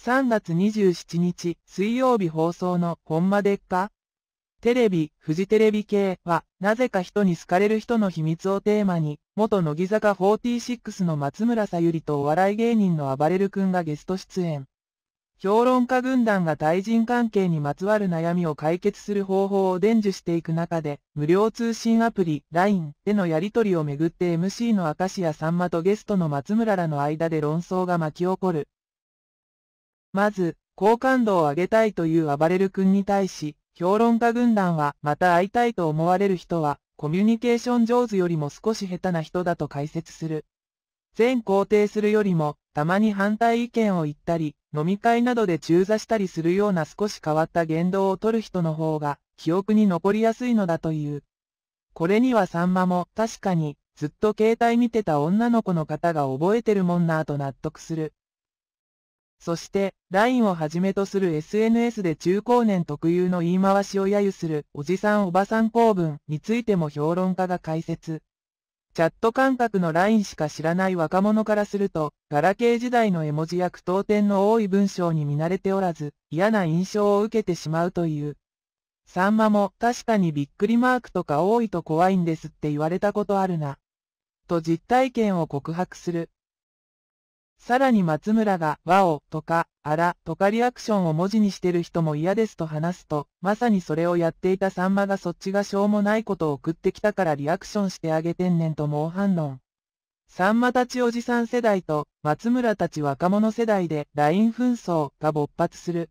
3月27日水曜日放送のほんまでっかテレビ、フジテレビ系は、なぜか人に好かれる人の秘密をテーマに、元乃木坂46の松村さゆりとお笑い芸人の暴れる君がゲスト出演。評論家軍団が対人関係にまつわる悩みを解決する方法を伝授していく中で、無料通信アプリ LINE でのやり取りをめぐって MC の明石家さんまとゲストの松村らの間で論争が巻き起こる。まず、好感度を上げたいという暴れる君に対し、評論家軍団は、また会いたいと思われる人は、コミュニケーション上手よりも少し下手な人だと解説する。全肯定するよりも、たまに反対意見を言ったり、飲み会などで中座したりするような少し変わった言動をとる人の方が、記憶に残りやすいのだという。これにはさんまも、確かに、ずっと携帯見てた女の子の方が覚えてるもんなぁと納得する。そして、LINE をはじめとする SNS で中高年特有の言い回しを揶揄するおじさんおばさん構文についても評論家が解説。チャット感覚の LINE しか知らない若者からすると、ガラケー時代の絵文字や句読点の多い文章に見慣れておらず、嫌な印象を受けてしまうという。サンマも確かにびっくりマークとか多いと怖いんですって言われたことあるな。と実体験を告白する。さらに松村が、わお、とか、あら、とかリアクションを文字にしてる人も嫌ですと話すと、まさにそれをやっていたさんまがそっちがしょうもないことを送ってきたからリアクションしてあげてんねんと猛反論。さんまたちおじさん世代と、松村たち若者世代で、LINE 紛争が勃発する。